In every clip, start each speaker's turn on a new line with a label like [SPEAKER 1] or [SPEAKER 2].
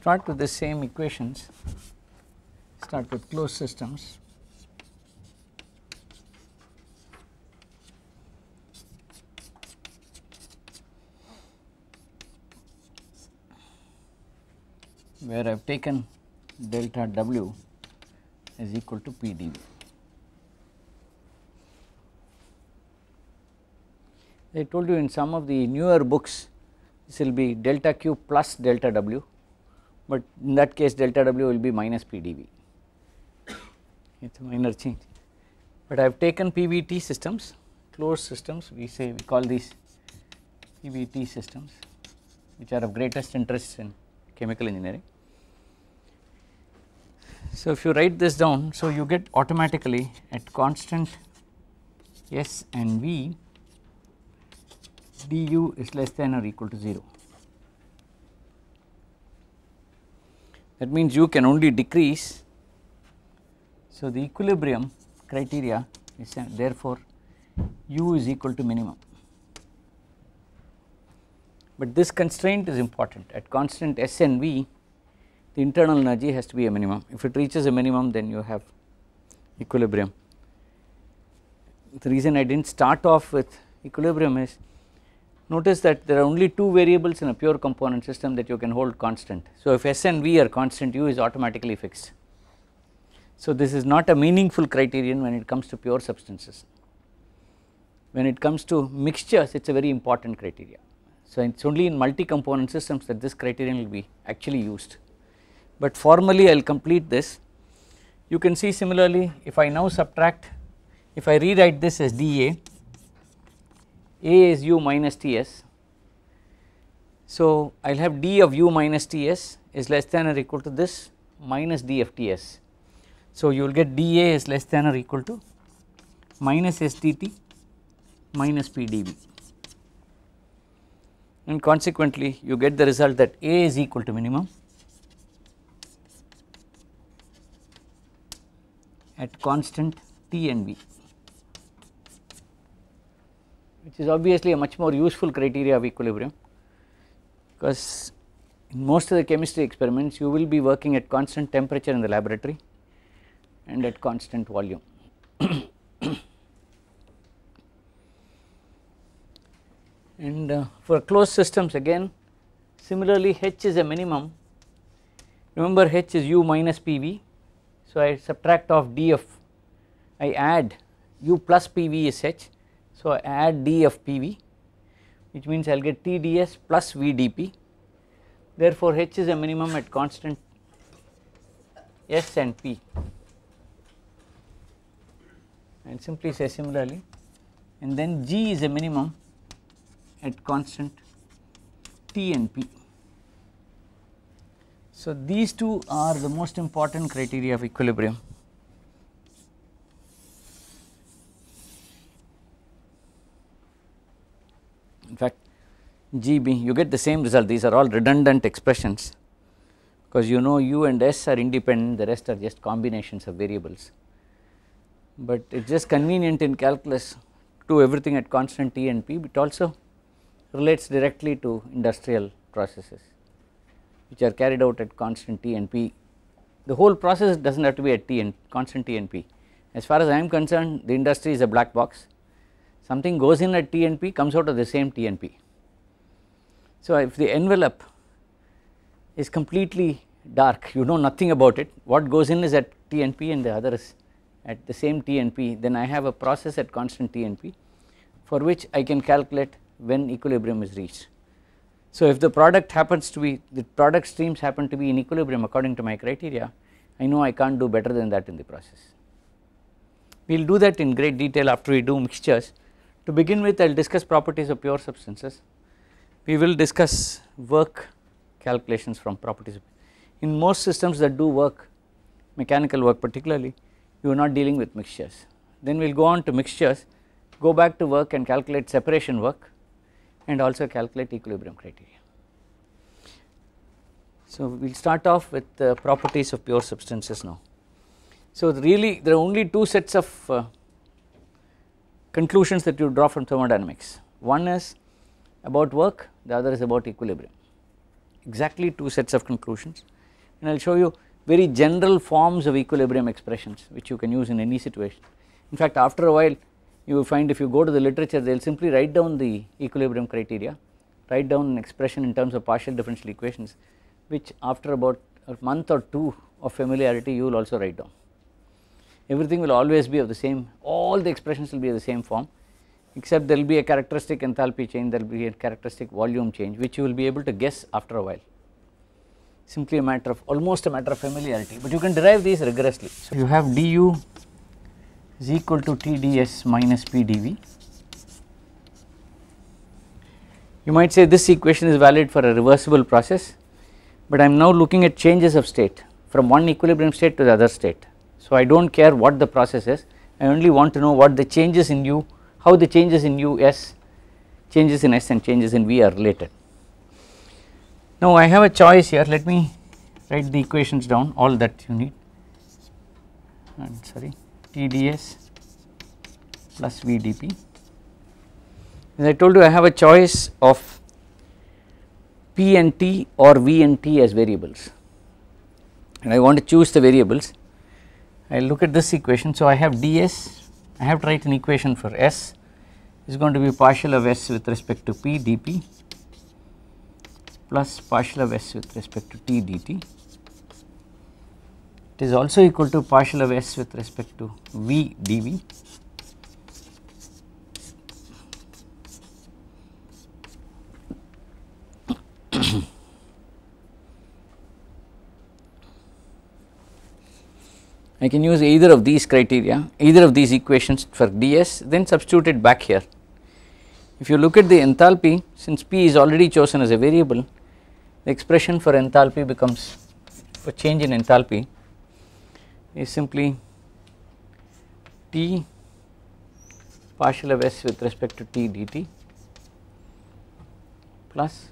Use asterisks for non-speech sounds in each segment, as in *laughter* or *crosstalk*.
[SPEAKER 1] start with the same equations, start with closed systems. where I have taken delta W is equal to PdV. I told you in some of the newer books this will be delta Q plus delta W but in that case delta W will be minus PdV. It is a minor change, but I have taken PVT systems, closed systems we say we call these PVT systems which are of greatest interest in chemical engineering. So, if you write this down, so you get automatically at constant S and V du is less than or equal to 0. that means u can only decrease. So, the equilibrium criteria is uh, therefore, u is equal to minimum. But this constraint is important at constant S and V the internal energy has to be a minimum. If it reaches a minimum then you have equilibrium. The reason I did not start off with equilibrium is notice that there are only two variables in a pure component system that you can hold constant. So, if S and V are constant u is automatically fixed. So, this is not a meaningful criterion when it comes to pure substances. When it comes to mixtures it is a very important criteria. So, it is only in multi component systems that this criterion will be actually used. But formally I will complete this. You can see similarly if I now subtract if I rewrite this as dA a is u minus T s. So, I will have d of u minus T s is less than or equal to this minus d of T s. So, you will get d A is less than or equal to minus S d t minus P d v and consequently you get the result that A is equal to minimum at constant T and V which is obviously a much more useful criteria of equilibrium because in most of the chemistry experiments you will be working at constant temperature in the laboratory and at constant volume. *coughs* and uh, for closed systems again similarly H is a minimum remember H is U minus PV so I subtract off D of I add U plus PV is H so, I add d of PV which means I will get TdS plus VdP therefore, H is a minimum at constant S and P and simply say similarly and then G is a minimum at constant T and P. So, these two are the most important criteria of equilibrium. GB you get the same result these are all redundant expressions because you know u and s are independent the rest are just combinations of variables. But it is just convenient in calculus to everything at constant T and P but also relates directly to industrial processes which are carried out at constant T and P. The whole process does not have to be at T and constant T and P. As far as I am concerned the industry is a black box something goes in at T and P comes out of the same T and P. So, if the envelope is completely dark, you know nothing about it, what goes in is at T and P and the other is at the same T and P, then I have a process at constant T and P for which I can calculate when equilibrium is reached. So, if the product happens to be the product streams happen to be in equilibrium according to my criteria, I know I can't do better than that in the process. We will do that in great detail after we do mixtures. To begin with, I will discuss properties of pure substances we will discuss work calculations from properties. In most systems that do work, mechanical work particularly, you are not dealing with mixtures. Then we will go on to mixtures, go back to work and calculate separation work and also calculate equilibrium criteria. So, we will start off with the properties of pure substances now. So, really there are only two sets of uh, conclusions that you draw from thermodynamics. One is about work, the other is about equilibrium. Exactly two sets of conclusions and I will show you very general forms of equilibrium expressions which you can use in any situation. In fact, after a while you will find if you go to the literature they will simply write down the equilibrium criteria, write down an expression in terms of partial differential equations which after about a month or two of familiarity you will also write down. Everything will always be of the same, all the expressions will be of the same form except there will be a characteristic enthalpy change, there will be a characteristic volume change which you will be able to guess after a while simply a matter of almost a matter of familiarity, but you can derive these rigorously. So, you have du is equal to Tds minus Pdv. You might say this equation is valid for a reversible process, but I am now looking at changes of state from one equilibrium state to the other state. So, I do not care what the process is, I only want to know what the changes in u how the changes in u s changes in s and changes in v are related. Now I have a choice here let me write the equations down all that you need and sorry TDS plus VDP. As I told you I have a choice of P and T or V and T as variables and I want to choose the variables. I look at this equation so I have DS I have to write an equation for S is going to be partial of S with respect to P dP plus partial of S with respect to T dt. It is also equal to partial of S with respect to V dV I can use either of these criteria, either of these equations for ds then substitute it back here. If you look at the enthalpy since P is already chosen as a variable, the expression for enthalpy becomes for change in enthalpy is simply T partial of S with respect to T dt plus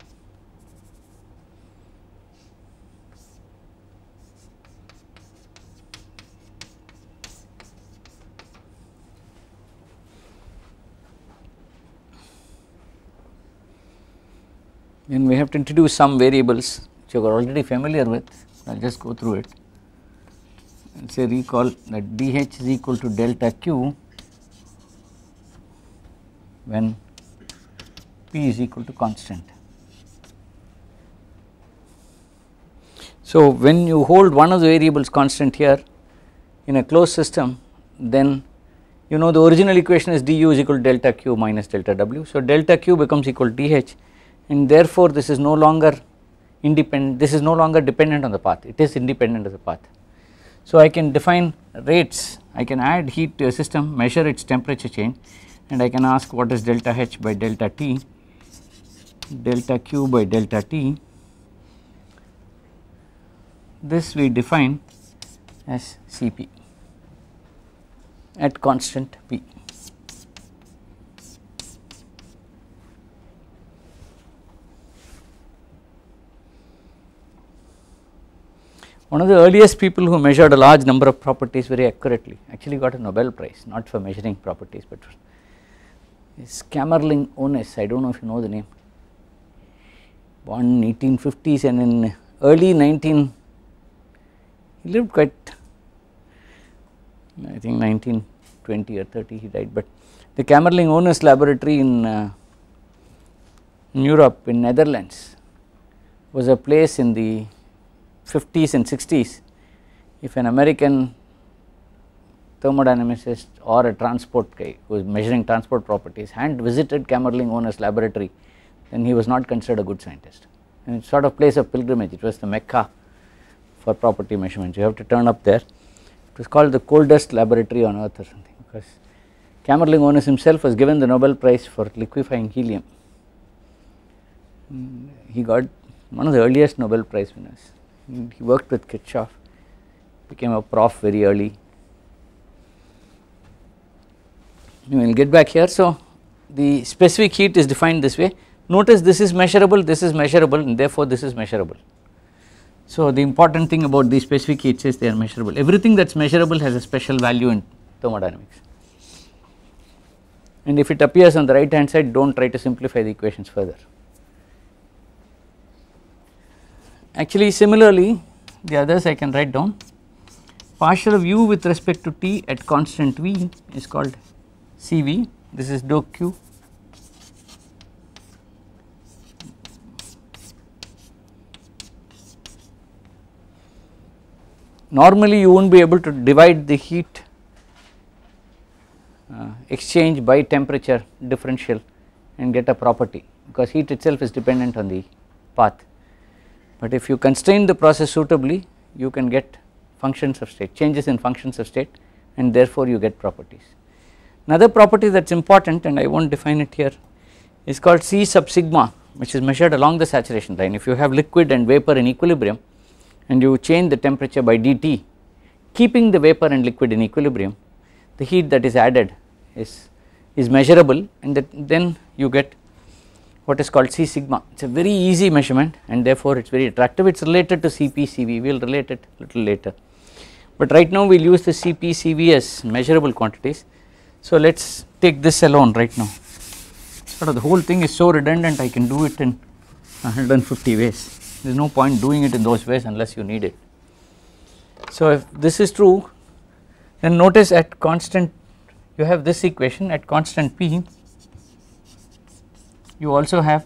[SPEAKER 1] then we have to introduce some variables which you are already familiar with. I will just go through it and say recall that dH is equal to delta Q when P is equal to constant. So, when you hold one of the variables constant here in a closed system then you know the original equation is du is equal to delta q minus delta w. So, delta q becomes equal to dh and therefore this is no longer independent this is no longer dependent on the path it is independent of the path. So, I can define rates I can add heat to a system measure its temperature change and I can ask what is delta H by delta T delta Q by delta T this we define as Cp at constant P. One of the earliest people who measured a large number of properties very accurately actually got a Nobel Prize not for measuring properties but for is Kamerling Onnes, I do not know if you know the name, born in 1850s and in early 19, he lived quite, I think 1920 or 30 he died, but the Kamerling Onnes laboratory in, uh, in Europe, in Netherlands was a place in the 50s and 60s, if an American thermodynamicist or a transport guy who is measuring transport properties and visited Kamerling Oner's laboratory, then he was not considered a good scientist. And it's sort of place of pilgrimage, it was the Mecca for property measurements. You have to turn up there. It was called the coldest laboratory on earth or something because Kamerling Onus himself was given the Nobel Prize for liquefying helium. Mm, he got one of the earliest Nobel Prize winners he worked with Kirchhoff, became a prof very early. We will get back here. So, the specific heat is defined this way. Notice this is measurable, this is measurable and therefore this is measurable. So, the important thing about these specific heats is they are measurable. Everything that is measurable has a special value in thermodynamics. And if it appears on the right hand side, do not try to simplify the equations further. Actually similarly the others I can write down partial u with respect to t at constant v is called Cv this is dou q normally you will not be able to divide the heat uh, exchange by temperature differential and get a property because heat itself is dependent on the path. But if you constrain the process suitably you can get functions of state, changes in functions of state and therefore you get properties. Another property that is important and I will not define it here is called C sub sigma which is measured along the saturation line. If you have liquid and vapor in equilibrium and you change the temperature by dT, keeping the vapor and liquid in equilibrium, the heat that is added is, is measurable and then you get what is called C sigma. It is a very easy measurement and therefore it is very attractive. It is related to CPCV. We will relate it little later. But right now we will use the CPCV as measurable quantities. So let us take this alone right now. Sort of the whole thing is so redundant I can do it in 150 ways. There is no point doing it in those ways unless you need it. So if this is true then notice at constant you have this equation at constant p you also have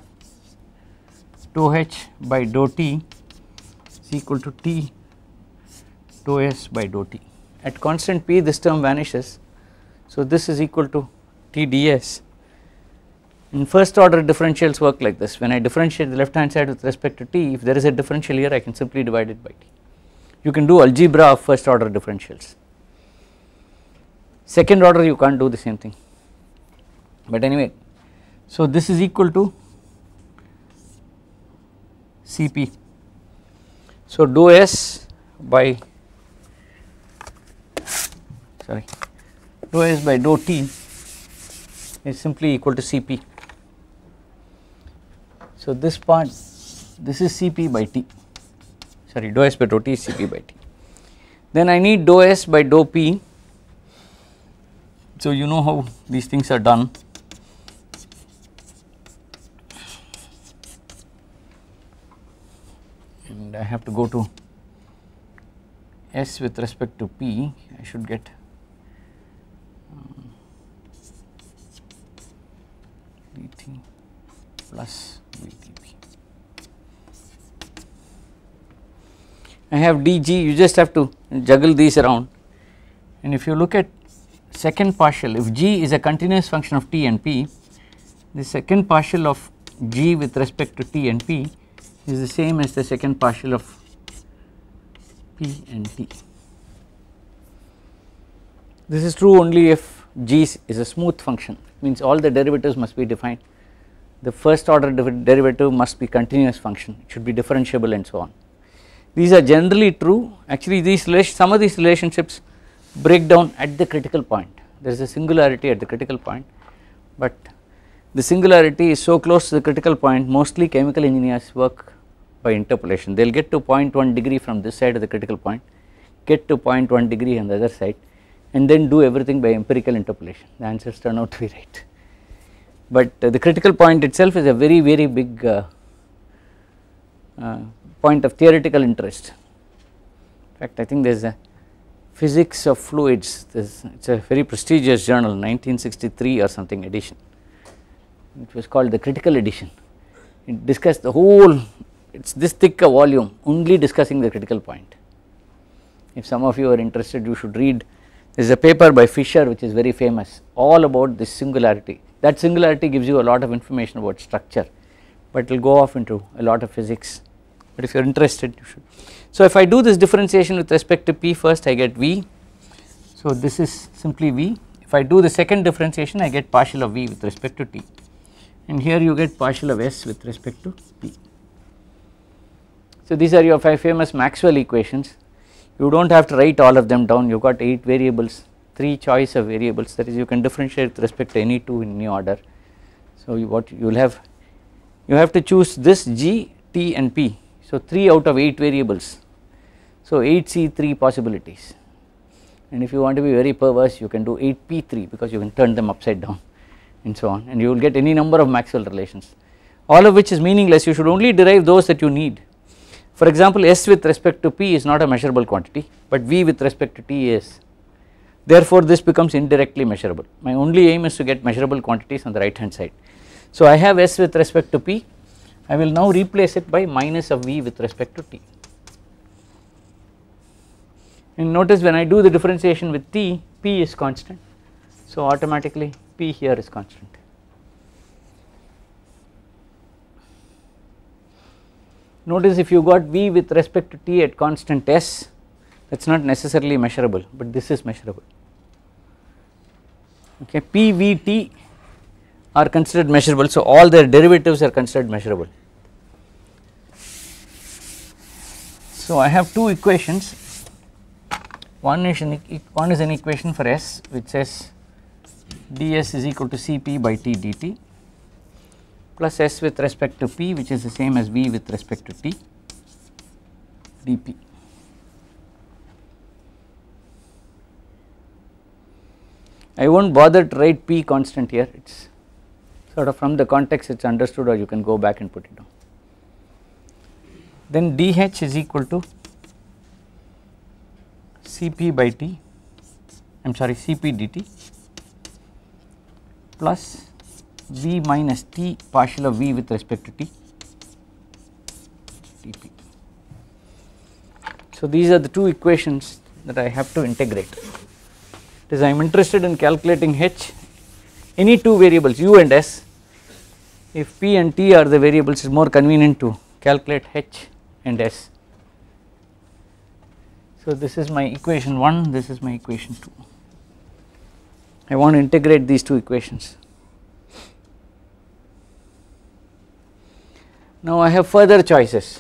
[SPEAKER 1] tau h by dou t is equal to t tau s by dou t. At constant p this term vanishes. So, this is equal to t ds. In first order differentials work like this when I differentiate the left hand side with respect to t if there is a differential here I can simply divide it by t. You can do algebra of first order differentials. Second order you can't do the same thing but anyway so, this is equal to Cp. So, do S by sorry do S by do T is simply equal to Cp. So, this part this is Cp by T sorry do S by do T is Cp by T. Then I need do S by do P. So, you know how these things are done. and I have to go to S with respect to P I should get um, DT plus VTP. I have DG you just have to juggle these around and if you look at second partial if G is a continuous function of T and P the second partial of G with respect to T and P is the same as the second partial of P and T. This is true only if g is a smooth function means all the derivatives must be defined. The first order derivative must be continuous function it should be differentiable and so on. These are generally true actually these some of these relationships break down at the critical point there is a singularity at the critical point but the singularity is so close to the critical point mostly chemical engineers work by interpolation. They will get to 0.1 degree from this side of the critical point, get to 0.1 degree on the other side and then do everything by empirical interpolation. The answers turn out to be right. But uh, the critical point itself is a very, very big uh, uh, point of theoretical interest. In fact, I think there is a physics of fluids, it is a very prestigious journal 1963 or something edition, it was called the critical edition. It discussed the whole it is this thick a volume only discussing the critical point. If some of you are interested you should read there is a paper by Fisher which is very famous all about this singularity that singularity gives you a lot of information about structure but it will go off into a lot of physics but if you are interested you should. So if I do this differentiation with respect to P first I get V so this is simply V if I do the second differentiation I get partial of V with respect to T and here you get partial of S with respect to P. So, these are your 5 famous Maxwell equations, you do not have to write all of them down, you got 8 variables, 3 choice of variables that is you can differentiate with respect to any 2 in any order. So, you what you will have, you have to choose this G, T and P, so 3 out of 8 variables, so 8 C 3 possibilities and if you want to be very perverse you can do 8 P 3 because you can turn them upside down *laughs* and so on and you will get any number of Maxwell relations all of which is meaningless you should only derive those that you need for example, S with respect to P is not a measurable quantity, but V with respect to T is. Therefore, this becomes indirectly measurable. My only aim is to get measurable quantities on the right hand side. So, I have S with respect to P, I will now replace it by minus of V with respect to T. And notice when I do the differentiation with T, P is constant. So, automatically P here is constant. Notice if you got V with respect to T at constant S that is not necessarily measurable but this is measurable okay PVT are considered measurable so all their derivatives are considered measurable. So I have two equations one is an, one is an equation for S which says ds is equal to Cp by T dt plus S with respect to P which is the same as V with respect to T dP. I will not bother to write P constant here it is sort of from the context it is understood or you can go back and put it down. Then dH is equal to Cp by T I am sorry Cp dt plus v minus t partial of v with respect to t dp. So, these are the two equations that I have to integrate. It is I am interested in calculating h any two variables u and s if p and t are the variables it is more convenient to calculate h and s. So, this is my equation 1 this is my equation 2 I want to integrate these two equations. Now I have further choices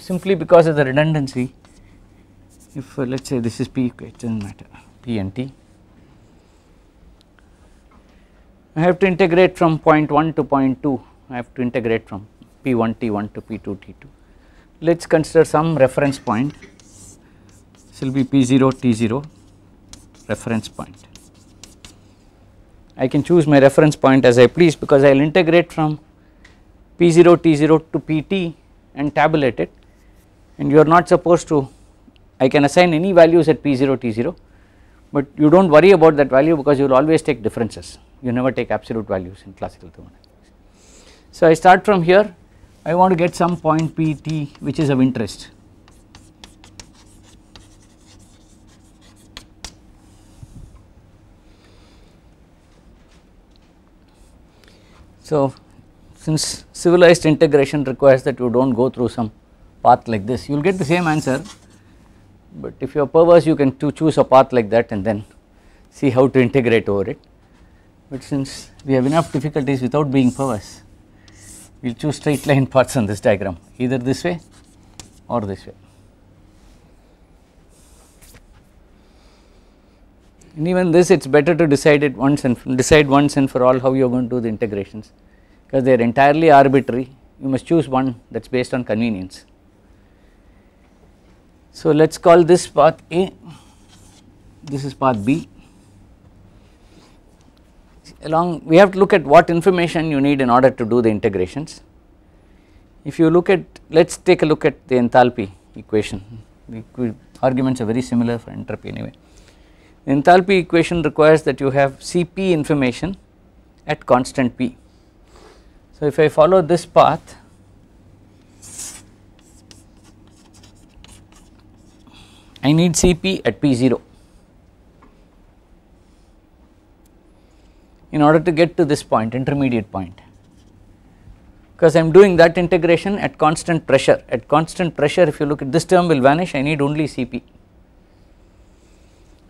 [SPEAKER 1] simply because of the redundancy if uh, let us say this is P it does not matter P and T. I have to integrate from point 1 to point 2 I have to integrate from P1 T1 to P2 T2. Let us consider some reference point this will be P0 T0 reference point. I can choose my reference point as I please because I will integrate from P0 T0 to Pt and tabulate it and you are not supposed to I can assign any values at P0 T0 but you do not worry about that value because you will always take differences you never take absolute values in classical thermodynamics. So I start from here I want to get some point Pt which is of interest So since civilized integration requires that you do not go through some path like this, you will get the same answer, but if you are perverse you can choose a path like that and then see how to integrate over it. But since we have enough difficulties without being perverse, we will choose straight line *laughs* paths on this diagram either this way or this way. And even this it is better to decide it once and decide once and for all how you are going to do the integrations because they are entirely arbitrary you must choose one that is based on convenience. So, let us call this path A, this is path B. Along we have to look at what information you need in order to do the integrations. If you look at let us take a look at the enthalpy equation, the arguments are very similar for entropy anyway. The enthalpy equation requires that you have Cp information at constant P. So, if I follow this path I need Cp at P0 in order to get to this point intermediate point because I am doing that integration at constant pressure at constant pressure if you look at this term will vanish I need only Cp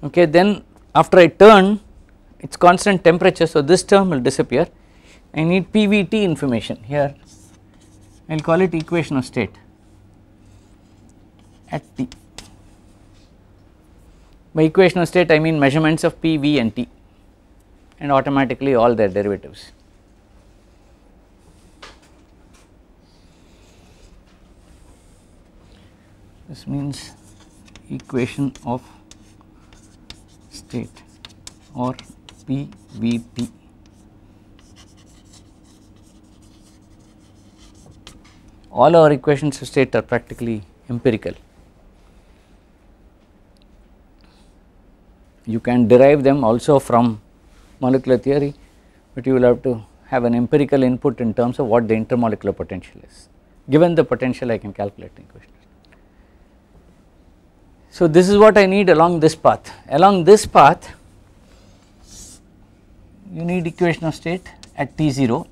[SPEAKER 1] okay then after I turn it is constant temperature so this term will disappear I need PVT information here I will call it equation of state at t. By equation of state I mean measurements of P, V and T and automatically all their derivatives. This means equation of state or PVT. all our equations of state are practically empirical. You can derive them also from molecular theory, but you will have to have an empirical input in terms of what the intermolecular potential is, given the potential I can calculate the equation. So, this is what I need along this path. Along this path, you need equation of state at T0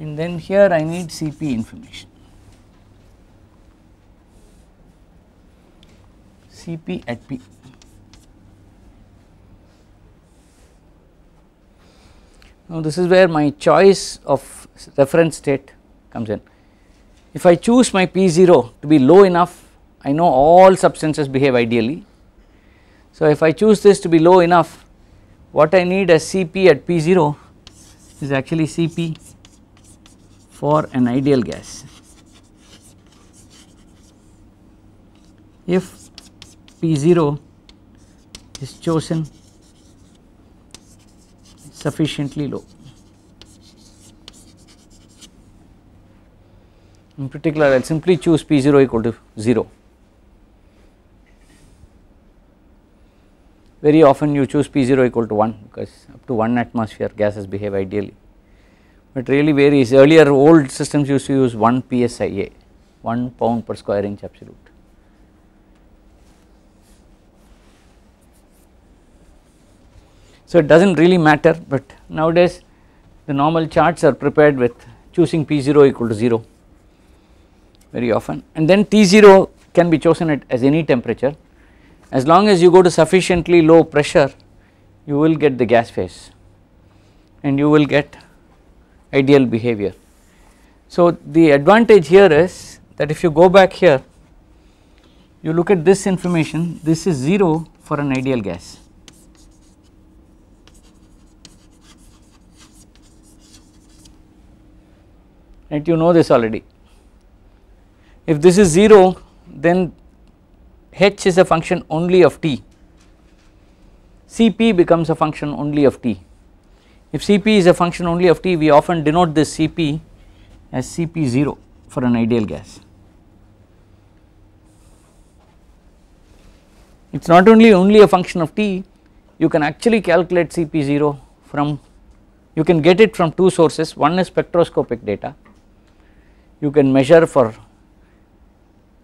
[SPEAKER 1] and then here I need Cp information. Cp at P. Now, this is where my choice of reference state comes in. If I choose my P0 to be low enough, I know all substances behave ideally. So, if I choose this to be low enough, what I need as Cp at P0 is actually Cp for an ideal gas. If P0 is chosen sufficiently low. In particular, I will simply choose P0 equal to 0. Very often you choose P0 equal to 1 because up to 1 atmosphere gases behave ideally it really varies. Earlier old systems used to use 1 PSIA, 1 pound per square inch absolute. So it does not really matter but nowadays the normal charts are prepared with choosing P0 equal to 0 very often and then T0 can be chosen at as any temperature as long as you go to sufficiently low pressure you will get the gas phase and you will get ideal behavior. So, the advantage here is that if you go back here you look at this information this is 0 for an ideal gas. and you know this already. If this is 0 then h is a function only of t, Cp becomes a function only of t. If Cp is a function only of T, we often denote this Cp as Cp0 for an ideal gas. It is not only only a function of T, you can actually calculate Cp0 from, you can get it from two sources, one is spectroscopic data, you can measure for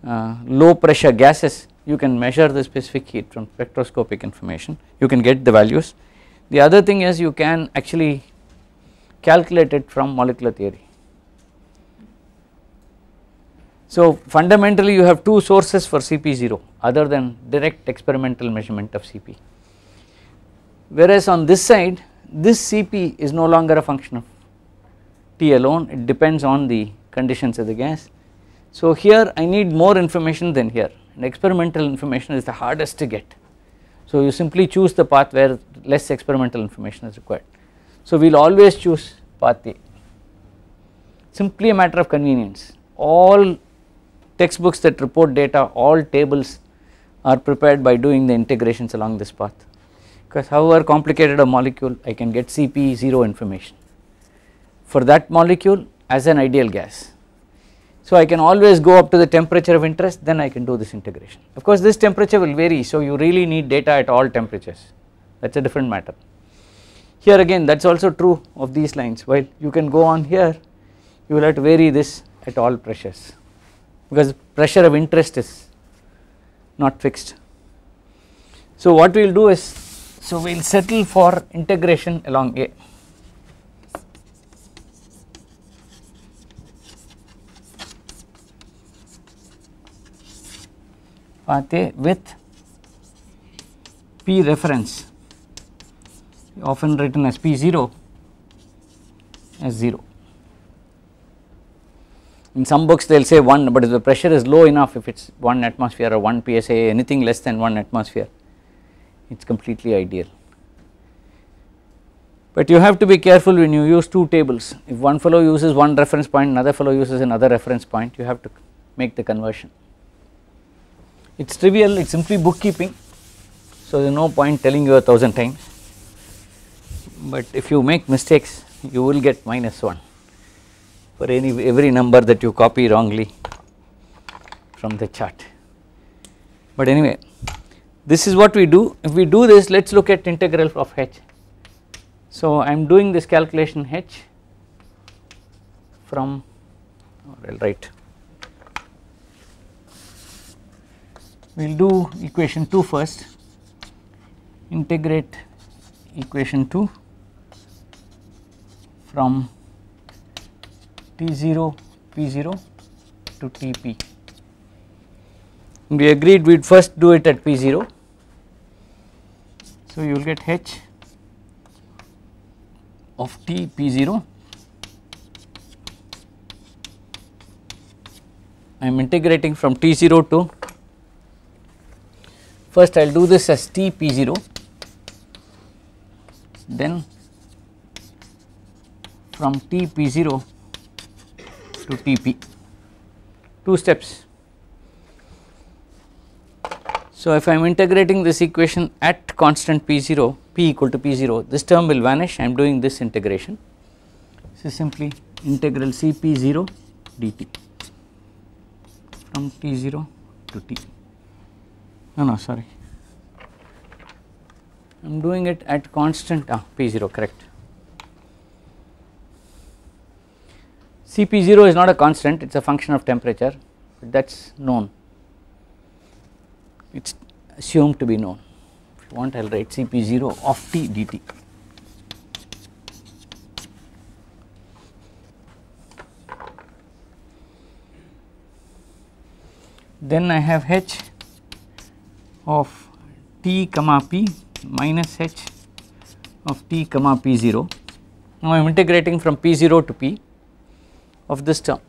[SPEAKER 1] uh, low pressure gases, you can measure the specific heat from spectroscopic information, you can get the values the other thing is you can actually calculate it from molecular theory. So fundamentally you have two sources for CP0 other than direct experimental measurement of CP. Whereas on this side this Cp is no longer a function of T alone it depends on the conditions of the gas. So here I need more information than here and experimental information is the hardest to get. So, you simply choose the path where less experimental information is required. So, we will always choose path A simply a matter of convenience all textbooks that report data all tables are prepared by doing the integrations along this path because however complicated a molecule I can get Cp 0 information for that molecule as an ideal gas so I can always go up to the temperature of interest then I can do this integration. Of course this temperature will vary so you really need data at all temperatures that is a different matter. Here again that is also true of these lines while you can go on here you will have to vary this at all pressures because pressure of interest is not fixed. So what we will do is so we will settle for integration along A. A with P reference often written as P0 as 0. In some books they will say 1 but if the pressure is low enough if it is 1 atmosphere or 1 psa. anything less than 1 atmosphere it is completely ideal. But you have to be careful when you use two tables if one fellow uses one reference point another fellow uses another reference point you have to make the conversion. It is trivial, it is simply bookkeeping. So, there is no point telling you a thousand times, but if you make mistakes you will get minus 1 for any every number that you copy wrongly from the chart. But anyway this is what we do if we do this let us look at integral of h. So, I am doing this calculation h from or oh, I will write we will do equation 2 first integrate equation 2 from T0 P0 to Tp. We agreed we would first do it at P0. So, you will get H of T P0 I am integrating from T0 to First I will do this as T P0, then from T P0 to TP, two steps. So, if I am integrating this equation at constant P0, P equal to P0, this term will vanish, I am doing this integration. This is simply integral Cp0 dt from T0 to T no no sorry I am doing it at constant ah, P0 correct. Cp0 is not a constant it is a function of temperature but that is known it is assumed to be known if you want I will write Cp0 of T dt. Then I have H of t comma p minus h of t comma p 0. Now, I am integrating from p 0 to p of this term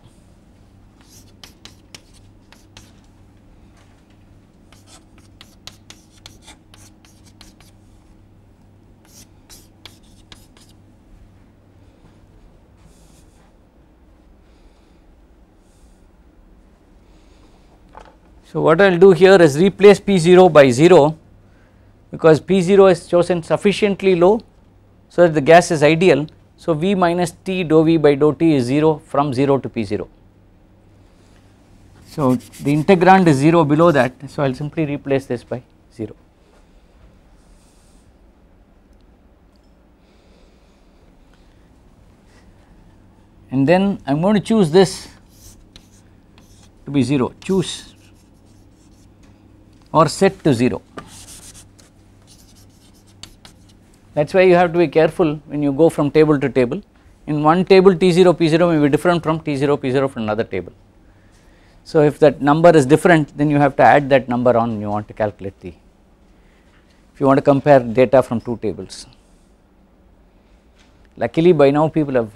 [SPEAKER 1] So, what I will do here is replace P0 by 0 because P0 is chosen sufficiently low so that the gas is ideal. So, V minus T dou V by dou T is 0 from 0 to P0. So, the integrand is 0 below that so I will simply replace this by 0. And then I am going to choose this to be 0 choose or set to 0. That is why you have to be careful when you go from table to table. In one table T0, P0 may be different from T0, P0 from another table. So, if that number is different then you have to add that number on you want to calculate the, if you want to compare data from two tables. Luckily by now people have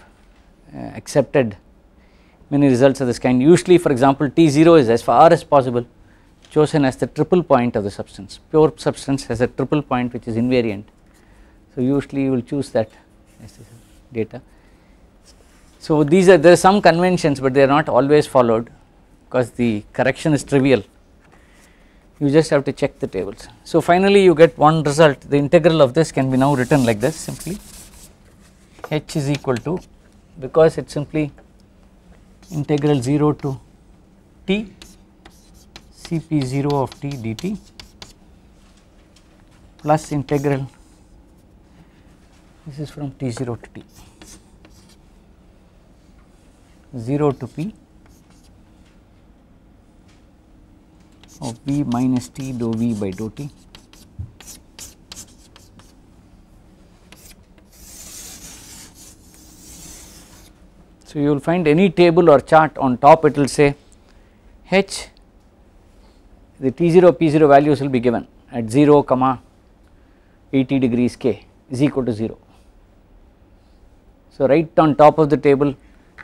[SPEAKER 1] uh, accepted many results of this kind usually for example T0 is as far as possible chosen as the triple point of the substance. Pure substance has a triple point which is invariant. So, usually you will choose that as the data. So, these are there are some conventions, but they are not always followed because the correction is trivial. You just have to check the tables. So, finally, you get one result the integral of this can be now written like this simply h is equal to because it is simply integral 0 to t Cp 0 of t dt plus integral this is from t 0 to t 0 to p of v minus t dou v by dou t So, you will find any table or chart on top it will say H the T0 P0 values will be given at 0 comma 80 degrees K is equal to 0. So, right on top of the table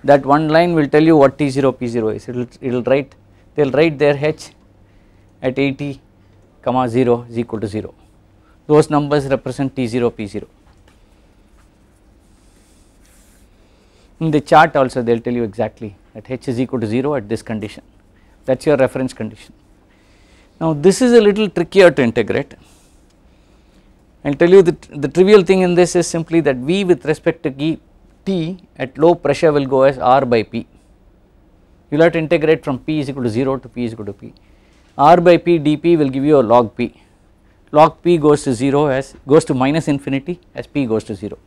[SPEAKER 1] that one line will tell you what T0 P0 is it will it will write they will write their H at 80 comma 0 is equal to 0 those numbers represent T0 P0. In the chart also they will tell you exactly that H is equal to 0 at this condition that is your reference condition. Now, this is a little trickier to integrate. I will tell you the, the trivial thing in this is simply that V with respect to T at low pressure will go as R by P. You will have to integrate from P is equal to 0 to P is equal to P. R by P dP will give you a log P. Log P goes to 0 as goes to minus infinity as P goes to 0.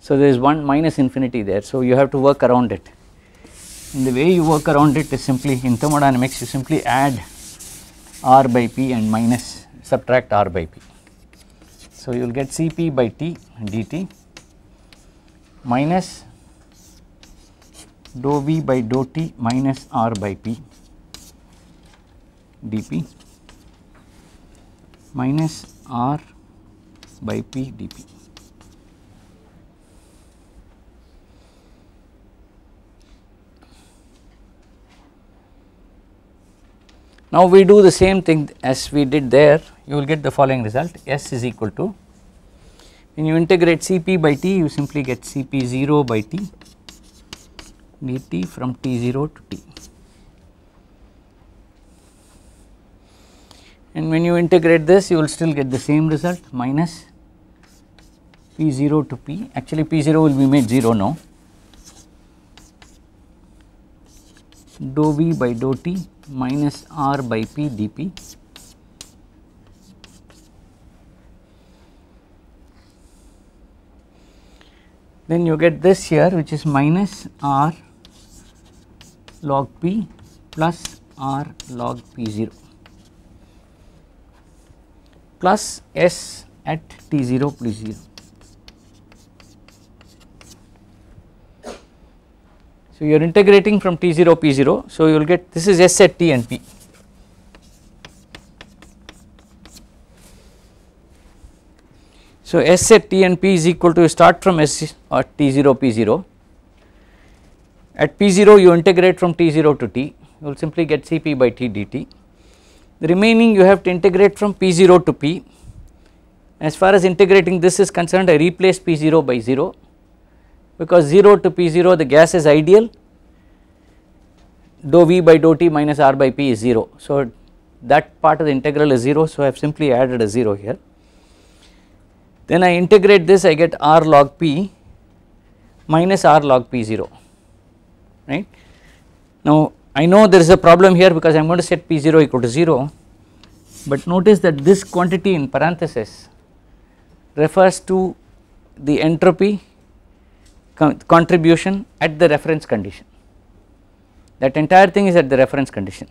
[SPEAKER 1] So, there is one minus infinity there. So, you have to work around it. And the way you work around it is simply in thermodynamics you simply add r by p and minus subtract r by p. So, you will get Cp by t dt minus dou v by dou t minus r by p dp minus r by p dp. Now, we do the same thing as we did there you will get the following result S is equal to when you integrate Cp by T you simply get Cp 0 by T dt from T 0 to T. And when you integrate this you will still get the same result minus P 0 to P actually P 0 will be made 0 now dou v by dou t minus r by p dp then you get this here which is minus r log p plus r log p 0 plus s at t 0 plus 0 So, you are integrating from T0 P0. So, you will get this is S at T and P. So, S at T and P is equal to start from S or T0 P0. At P0 you integrate from T0 to T, you will simply get Cp by T dt. The remaining you have to integrate from P0 to P. As far as integrating this is concerned, I replace P0 by 0 because 0 to P0 the gas is ideal dou V by dou T minus R by P is 0. So, that part of the integral is 0. So, I have simply added a 0 here. Then I integrate this I get R log P minus R log P0 right. Now, I know there is a problem here because I am going to set P0 equal to 0, but notice that this quantity in parenthesis refers to the entropy contribution at the reference condition that entire thing is at the reference condition.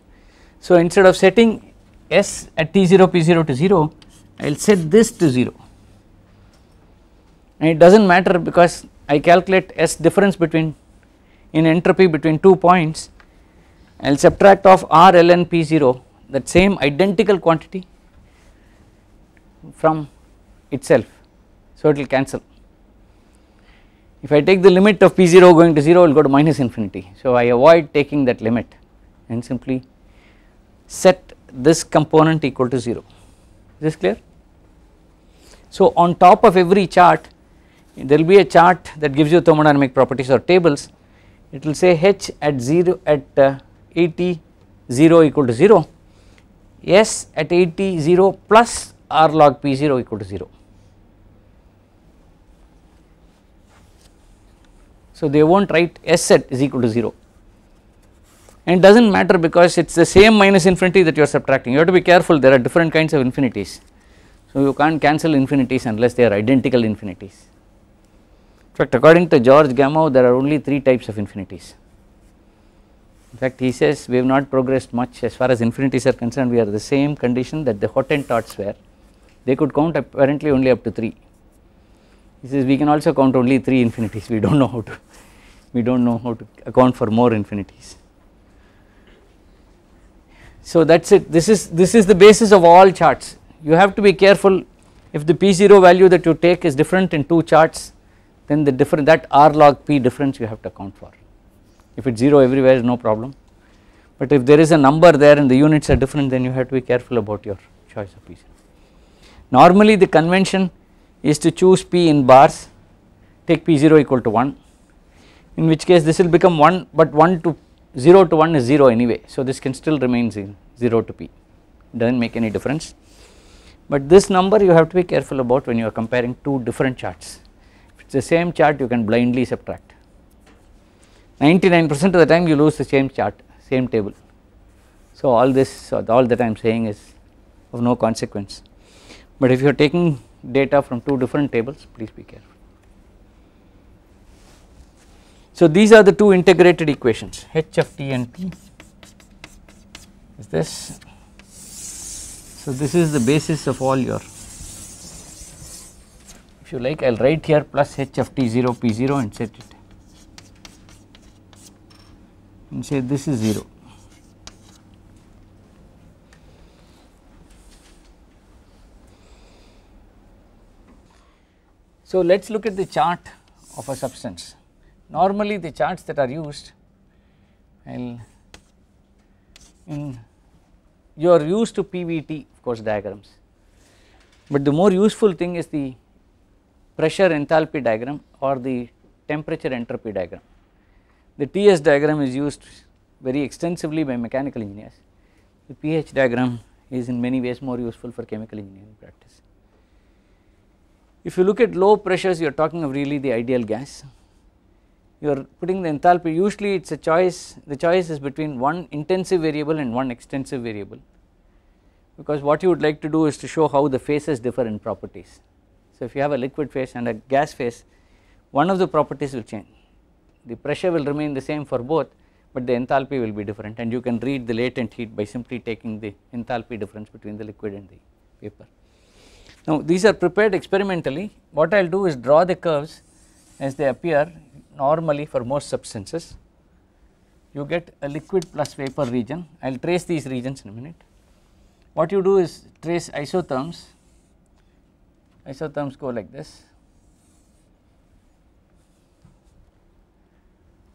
[SPEAKER 1] So, instead of setting S at T0 P0 to 0 I will set this to 0 and it does not matter because I calculate S difference between in entropy between two points I will subtract off R ln P0 that same identical quantity from itself. So, it will cancel. If I take the limit of p0 going to 0 it will go to minus infinity. So I avoid taking that limit and simply set this component equal to 0. Is this clear? So on top of every chart there will be a chart that gives you thermodynamic properties or tables it will say h at 0 at uh, 80 0 equal to 0 s at 80 0 plus r log p0 equal to 0 So, they will not write S set is equal to 0 and it does not matter because it is the same minus infinity that you are subtracting you have to be careful there are different kinds of infinities. So, you cannot cancel infinities unless they are identical infinities. In fact, according to George Gamow there are only 3 types of infinities. In fact, he says we have not progressed much as far as infinities are concerned we are the same condition that the Hottentots were they could count apparently only up to 3. He says we can also count only 3 infinities we do not know how to we do not know how to account for more infinities. So that is it this is this is the basis of all charts you have to be careful if the p0 value that you take is different in two charts then the different that r log p difference you have to account for if it is 0 everywhere is no problem but if there is a number there and the units are different then you have to be careful about your choice of p0. Normally the convention is to choose p in bars take p0 equal to 1 in which case this will become 1 but 1 to 0 to 1 is 0 anyway. So, this can still remain 0 to p does not make any difference. But this number you have to be careful about when you are comparing two different charts. If it is the same chart you can blindly subtract. 99 percent of the time you lose the same chart same table. So, all this all that I am saying is of no consequence. But if you are taking data from two different tables please be careful. So, these are the two integrated equations h of t and t is this. So, this is the basis of all your if you like I will write here plus h of t 0 p 0 and set it and say this is 0. So, let us look at the chart of a substance normally the charts that are used and in you are used to PVT of course diagrams, but the more useful thing is the pressure enthalpy diagram or the temperature entropy diagram. The TS diagram is used very extensively by mechanical engineers, the pH diagram is in many ways more useful for chemical engineering practice. If you look at low pressures you are talking of really the ideal gas you are putting the enthalpy usually it is a choice the choice is between one intensive variable and one extensive variable because what you would like to do is to show how the phases differ in properties. So, if you have a liquid phase and a gas phase one of the properties will change the pressure will remain the same for both, but the enthalpy will be different and you can read the latent heat by simply taking the enthalpy difference between the liquid and the vapor. Now these are prepared experimentally what I will do is draw the curves as they appear normally for most substances you get a liquid plus vapor region. I will trace these regions in a minute. What you do is trace isotherms, isotherms go like this.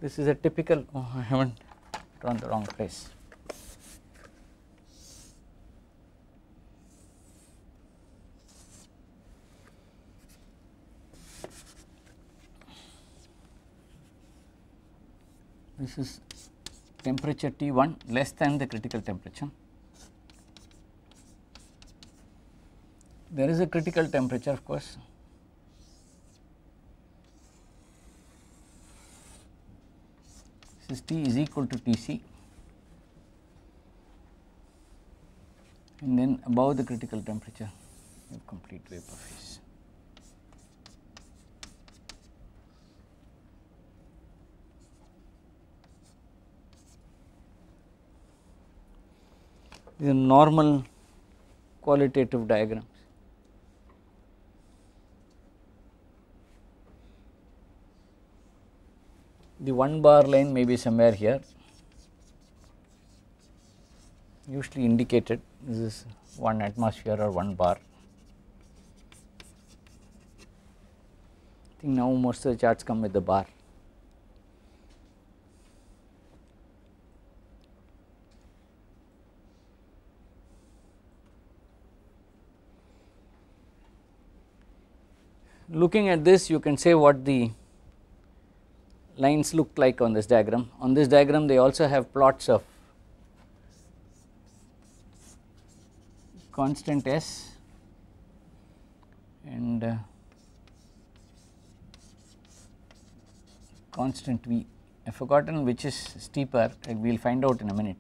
[SPEAKER 1] This is a typical, oh I have not drawn the wrong place. this is temperature T1 less than the critical temperature. There is a critical temperature of course. This is T is equal to Tc
[SPEAKER 2] and then above the
[SPEAKER 1] critical temperature you complete vapor phase. the normal qualitative diagrams. The one bar line may be somewhere here, usually indicated this is 1 atmosphere or 1 bar. I think now most of the charts come with the bar. looking at this you can say what the lines look like on this diagram. On this diagram they also have plots of constant s and uh, constant v. I have forgotten which is steeper we will find out in a minute.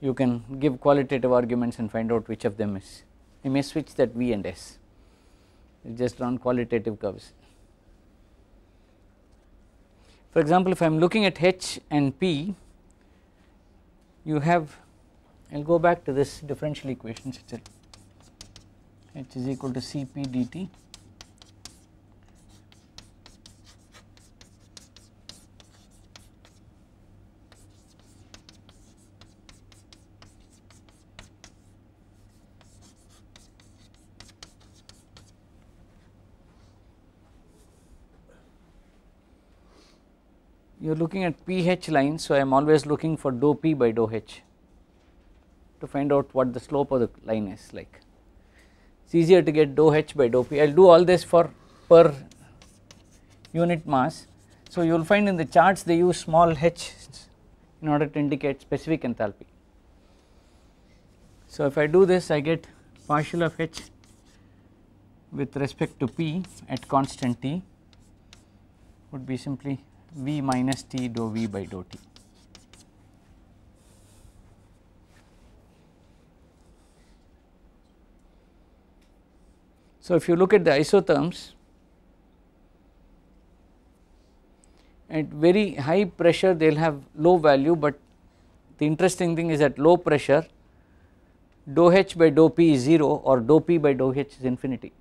[SPEAKER 1] You can give qualitative arguments and find out which of them is. You may switch that v and s just on qualitative curves. For example, if I am looking at H and P, you have I will go back to this differential equation, which H is equal to C P d T you are looking at pH line. So, I am always looking for dou p by dou h to find out what the slope of the line is like. It is easier to get dou h by dou p. I will do all this for per unit mass. So, you will find in the charts they use small h in order to indicate specific enthalpy. So, if I do this I get partial of h with respect to p at constant t would be simply v minus t dou v by dou t. So, if you look at the isotherms at very high pressure they will have low value, but the interesting thing is at low pressure dou h by dou p is 0 or dou p by dou h is infinity.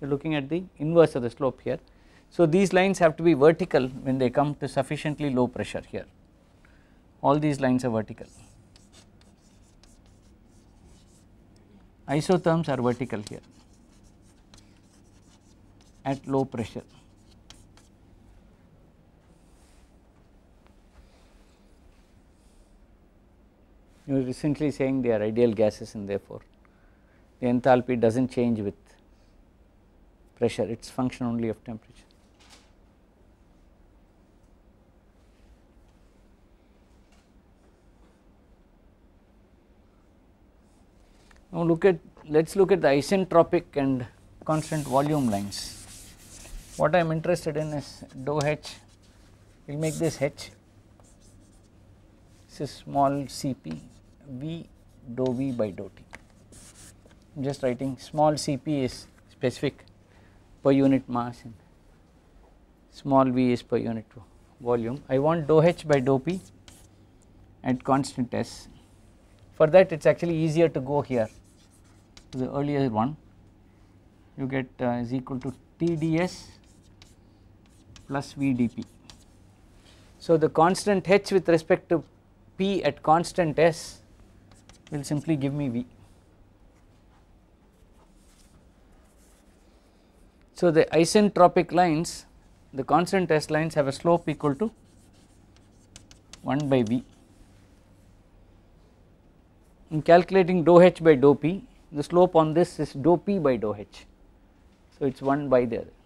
[SPEAKER 1] You are looking at the inverse of the slope here so, these lines have to be vertical when they come to sufficiently low pressure here, all these lines are vertical. Isotherms are vertical here at low pressure. You were recently saying they are ideal gases and therefore, the enthalpy does not change with pressure, it is function only of temperature. Now look at let us look at the isentropic and constant volume lines. What I am interested in is dou h, we will make this h, this is small cp v dou v by dou t. I am just writing small cp is specific per unit mass and small v is per unit volume. I want dou h by dou p at constant s. For that it is actually easier to go here to the earlier one you get uh, is equal to TDS plus VDP. So, the constant H with respect to P at constant S will simply give me V. So, the isentropic lines the constant S lines have a slope equal to 1 by V. In calculating dou H by dou P the slope on this is dou p by dou h. So, it is 1 by the other.